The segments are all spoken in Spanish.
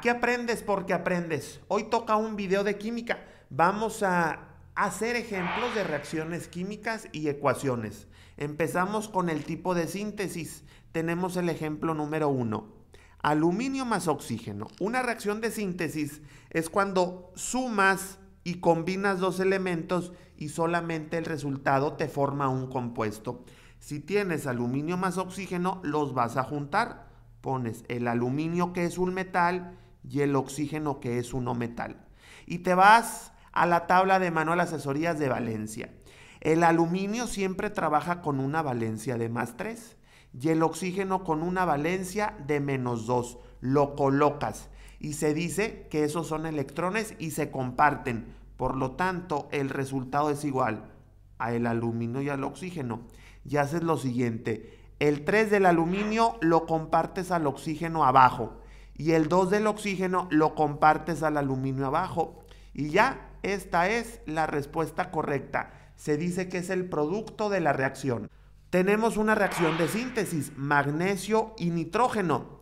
qué aprendes porque aprendes. Hoy toca un video de química. Vamos a hacer ejemplos de reacciones químicas y ecuaciones. Empezamos con el tipo de síntesis. Tenemos el ejemplo número uno. Aluminio más oxígeno. Una reacción de síntesis es cuando sumas y combinas dos elementos y solamente el resultado te forma un compuesto. Si tienes aluminio más oxígeno, los vas a juntar pones el aluminio que es un metal y el oxígeno que es un no metal. Y te vas a la tabla de manual asesorías de valencia. El aluminio siempre trabaja con una valencia de más 3 y el oxígeno con una valencia de menos 2. Lo colocas y se dice que esos son electrones y se comparten. Por lo tanto, el resultado es igual al aluminio y al oxígeno. Y haces lo siguiente, el 3 del aluminio lo compartes al oxígeno abajo. Y el 2 del oxígeno lo compartes al aluminio abajo. Y ya, esta es la respuesta correcta. Se dice que es el producto de la reacción. Tenemos una reacción de síntesis, magnesio y nitrógeno.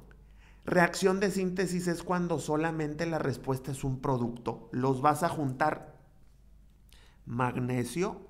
Reacción de síntesis es cuando solamente la respuesta es un producto. Los vas a juntar magnesio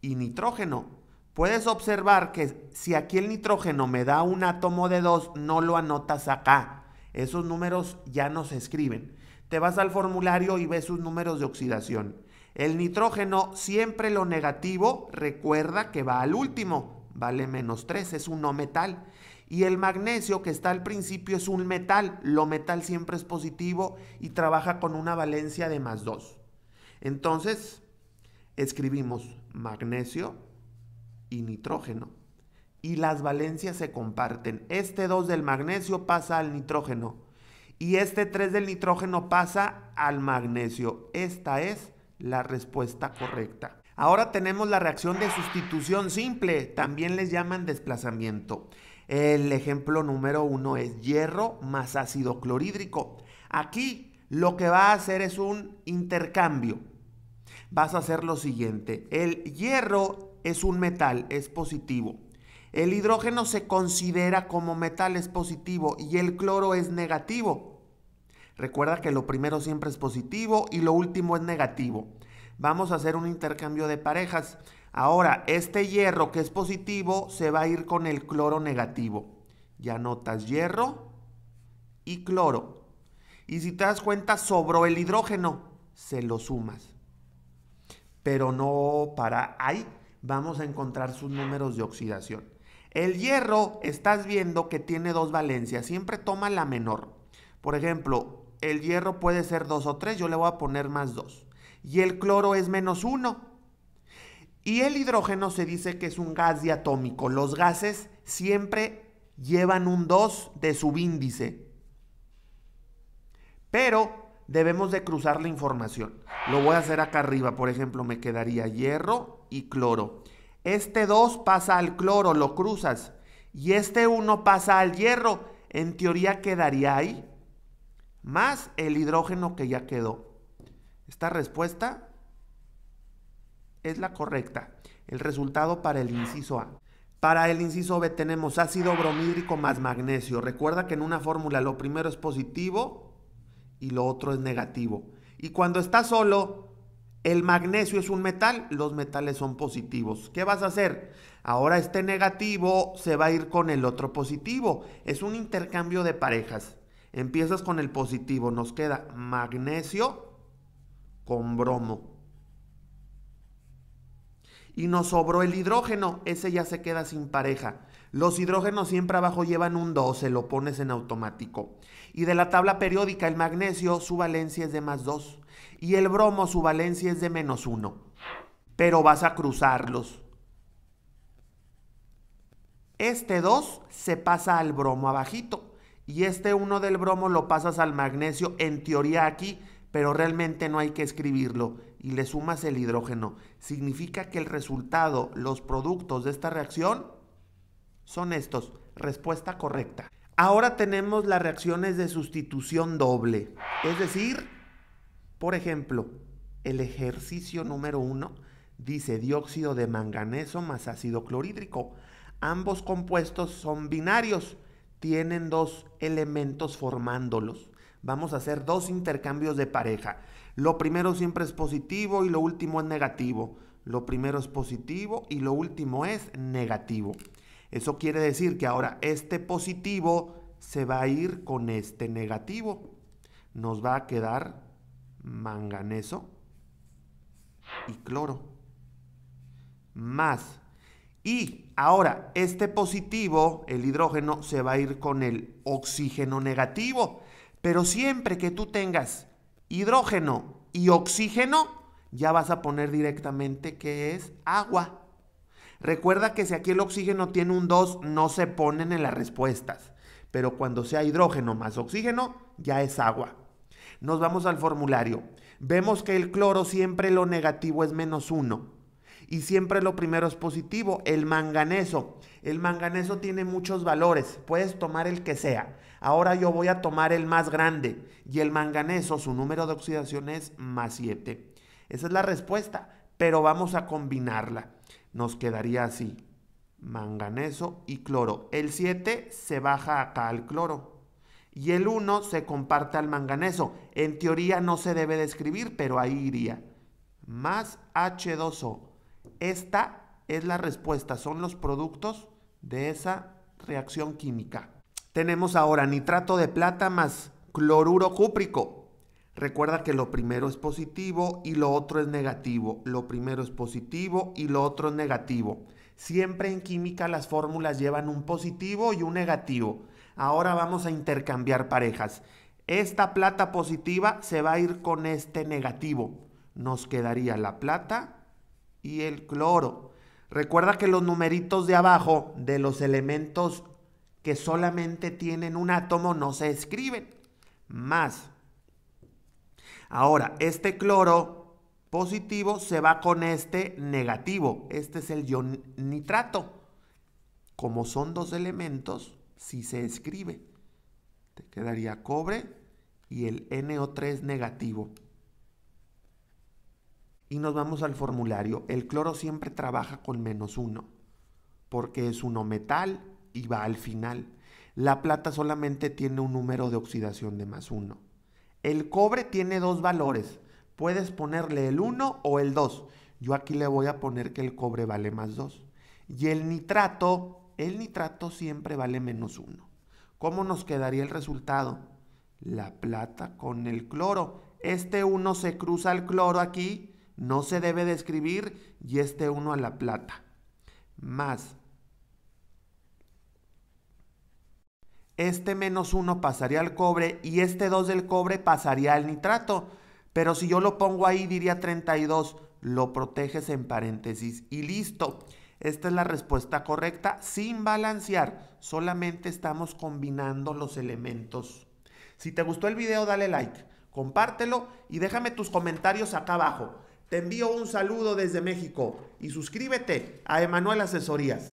y nitrógeno Puedes observar que si aquí el nitrógeno me da un átomo de 2, no lo anotas acá. Esos números ya no se escriben. Te vas al formulario y ves sus números de oxidación. El nitrógeno, siempre lo negativo, recuerda que va al último, vale menos 3, es un no metal. Y el magnesio que está al principio es un metal, lo metal siempre es positivo y trabaja con una valencia de más 2. Entonces, escribimos magnesio y nitrógeno. Y las valencias se comparten. Este 2 del magnesio pasa al nitrógeno. Y este 3 del nitrógeno pasa al magnesio. Esta es la respuesta correcta. Ahora tenemos la reacción de sustitución simple. También les llaman desplazamiento. El ejemplo número 1 es hierro más ácido clorhídrico. Aquí lo que va a hacer es un intercambio. Vas a hacer lo siguiente. El hierro es un metal, es positivo. El hidrógeno se considera como metal, es positivo, y el cloro es negativo. Recuerda que lo primero siempre es positivo y lo último es negativo. Vamos a hacer un intercambio de parejas. Ahora, este hierro que es positivo se va a ir con el cloro negativo. Ya notas hierro y cloro. Y si te das cuenta, sobró el hidrógeno, se lo sumas. Pero no para ahí vamos a encontrar sus números de oxidación. El hierro, estás viendo que tiene dos valencias, siempre toma la menor. Por ejemplo, el hierro puede ser 2 o 3, yo le voy a poner más 2. Y el cloro es menos 1. Y el hidrógeno se dice que es un gas diatómico. Los gases siempre llevan un 2 de subíndice. Pero debemos de cruzar la información. Lo voy a hacer acá arriba. Por ejemplo, me quedaría hierro y cloro. Este 2 pasa al cloro, lo cruzas. Y este 1 pasa al hierro. En teoría quedaría ahí. Más el hidrógeno que ya quedó. Esta respuesta es la correcta. El resultado para el inciso A. Para el inciso B tenemos ácido bromídrico más magnesio. Recuerda que en una fórmula lo primero es positivo y lo otro es negativo. Y cuando está solo, el magnesio es un metal, los metales son positivos. ¿Qué vas a hacer? Ahora este negativo se va a ir con el otro positivo. Es un intercambio de parejas. Empiezas con el positivo, nos queda magnesio con bromo. Y nos sobró el hidrógeno, ese ya se queda sin pareja. Los hidrógenos siempre abajo llevan un se lo pones en automático. Y de la tabla periódica, el magnesio, su valencia es de más 2. Y el bromo, su valencia es de menos 1. Pero vas a cruzarlos. Este 2 se pasa al bromo abajito. Y este 1 del bromo lo pasas al magnesio, en teoría aquí, pero realmente no hay que escribirlo y le sumas el hidrógeno, significa que el resultado, los productos de esta reacción son estos. Respuesta correcta. Ahora tenemos las reacciones de sustitución doble. Es decir, por ejemplo, el ejercicio número uno dice dióxido de manganeso más ácido clorhídrico. Ambos compuestos son binarios, tienen dos elementos formándolos. Vamos a hacer dos intercambios de pareja. Lo primero siempre es positivo y lo último es negativo. Lo primero es positivo y lo último es negativo. Eso quiere decir que ahora este positivo se va a ir con este negativo. Nos va a quedar manganeso y cloro. Más. Y ahora este positivo, el hidrógeno, se va a ir con el oxígeno negativo. Pero siempre que tú tengas hidrógeno y oxígeno, ya vas a poner directamente que es agua. Recuerda que si aquí el oxígeno tiene un 2, no se ponen en las respuestas. Pero cuando sea hidrógeno más oxígeno, ya es agua. Nos vamos al formulario. Vemos que el cloro siempre lo negativo es menos 1. Y siempre lo primero es positivo. El manganeso. El manganeso tiene muchos valores. Puedes tomar el que sea. Ahora yo voy a tomar el más grande. Y el manganeso, su número de oxidación es más 7. Esa es la respuesta. Pero vamos a combinarla nos quedaría así. Manganeso y cloro. El 7 se baja acá al cloro. Y el 1 se comparte al manganeso. En teoría no se debe describir, pero ahí iría. Más H2O. Esta es la respuesta. Son los productos de esa reacción química. Tenemos ahora nitrato de plata más cloruro cúprico Recuerda que lo primero es positivo y lo otro es negativo. Lo primero es positivo y lo otro es negativo. Siempre en química las fórmulas llevan un positivo y un negativo. Ahora vamos a intercambiar parejas. Esta plata positiva se va a ir con este negativo. Nos quedaría la plata y el cloro. Recuerda que los numeritos de abajo de los elementos que solamente tienen un átomo no se escriben. Más Ahora, este cloro positivo se va con este negativo. Este es el ion nitrato. Como son dos elementos, si se escribe. Te quedaría cobre y el NO3 negativo. Y nos vamos al formulario. El cloro siempre trabaja con menos uno, porque es uno metal y va al final. La plata solamente tiene un número de oxidación de más uno. El cobre tiene dos valores. Puedes ponerle el 1 o el 2. Yo aquí le voy a poner que el cobre vale más 2. Y el nitrato, el nitrato siempre vale menos 1. ¿Cómo nos quedaría el resultado? La plata con el cloro. Este 1 se cruza al cloro aquí, no se debe describir escribir, y este 1 a la plata. Más este menos 1 pasaría al cobre y este 2 del cobre pasaría al nitrato. Pero si yo lo pongo ahí, diría 32, lo proteges en paréntesis y listo. Esta es la respuesta correcta sin balancear, solamente estamos combinando los elementos. Si te gustó el video, dale like, compártelo y déjame tus comentarios acá abajo. Te envío un saludo desde México y suscríbete a Emanuel Asesorías.